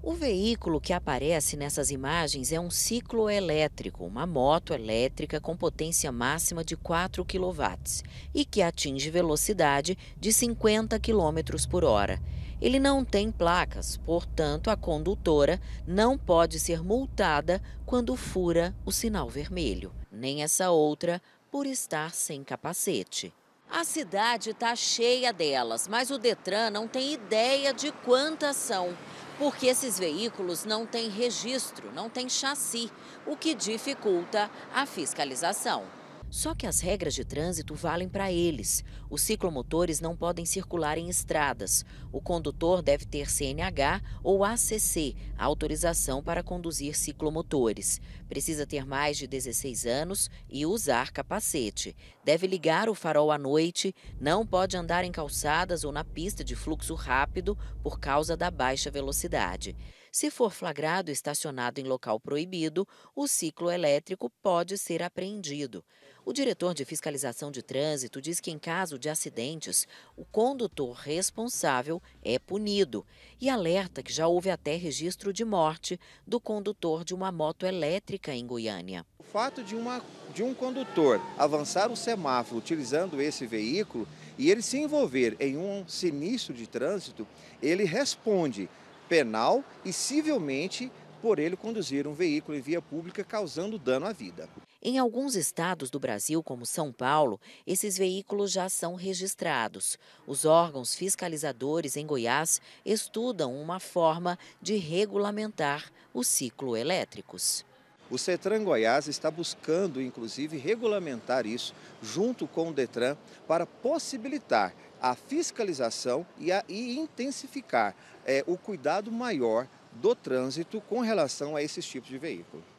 O veículo que aparece nessas imagens é um ciclo elétrico, uma moto elétrica com potência máxima de 4 kW e que atinge velocidade de 50 km por hora. Ele não tem placas, portanto, a condutora não pode ser multada quando fura o sinal vermelho, nem essa outra por estar sem capacete. A cidade está cheia delas, mas o Detran não tem ideia de quantas são, porque esses veículos não têm registro, não têm chassi, o que dificulta a fiscalização. Só que as regras de trânsito valem para eles. Os ciclomotores não podem circular em estradas. O condutor deve ter CNH ou ACC, autorização para conduzir ciclomotores. Precisa ter mais de 16 anos e usar capacete. Deve ligar o farol à noite, não pode andar em calçadas ou na pista de fluxo rápido por causa da baixa velocidade. Se for flagrado estacionado em local proibido, o ciclo elétrico pode ser apreendido. O diretor de fiscalização de trânsito diz que, em caso de acidentes, o condutor responsável é punido e alerta que já houve até registro de morte do condutor de uma moto elétrica em Goiânia. O fato de, uma, de um condutor avançar o semáforo utilizando esse veículo e ele se envolver em um sinistro de trânsito, ele responde penal e civilmente por ele conduzir um veículo em via pública causando dano à vida. Em alguns estados do Brasil, como São Paulo, esses veículos já são registrados. Os órgãos fiscalizadores em Goiás estudam uma forma de regulamentar os ciclo elétricos. O CETRAN Goiás está buscando, inclusive, regulamentar isso junto com o DETRAN para possibilitar a fiscalização e, a, e intensificar é, o cuidado maior do trânsito com relação a esses tipos de veículo.